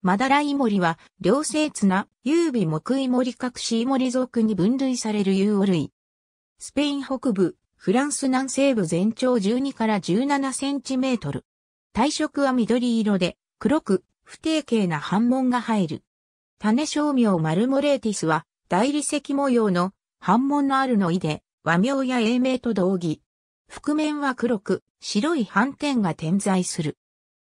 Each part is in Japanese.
マダライモリは、両生綱、優美木イモリ各シイモリ属に分類される有オ類。スペイン北部、フランス南西部全長12から17センチメートル。体色は緑色で、黒く、不定形な斑紋が入る。種小名マルモレーティスは、大理石模様の斑紋のあるのいで、和名や英名と同義。覆面は黒く、白い斑点が点在する。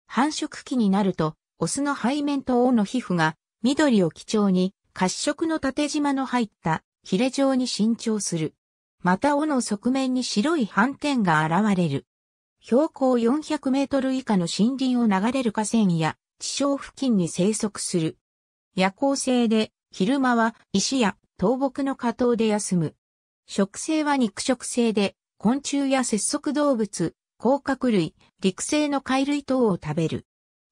繁殖期になると、オスの背面と尾の皮膚が緑を基調に褐色の縦縞の入ったヒレ状に伸長する。また尾の側面に白い斑点が現れる。標高400メートル以下の森林を流れる河川や地表付近に生息する。夜行性で昼間は石や倒木の下等で休む。食性は肉食性で昆虫や節足動物、甲殻類、陸生の貝類等を食べる。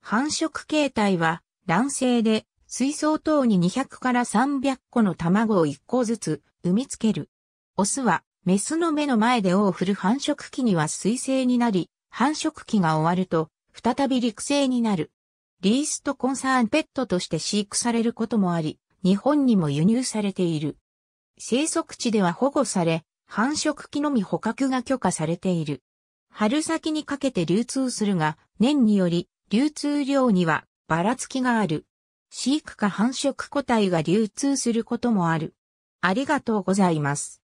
繁殖形態は卵性で水槽等に200から300個の卵を1個ずつ産みつける。オスはメスの目の前で尾を振る繁殖期には水生になり、繁殖期が終わると再び陸生になる。リーストコンサーンペットとして飼育されることもあり、日本にも輸入されている。生息地では保護され、繁殖期のみ捕獲が許可されている。春先にかけて流通するが、年により流通量にはばらつきがある。飼育か繁殖個体が流通することもある。ありがとうございます。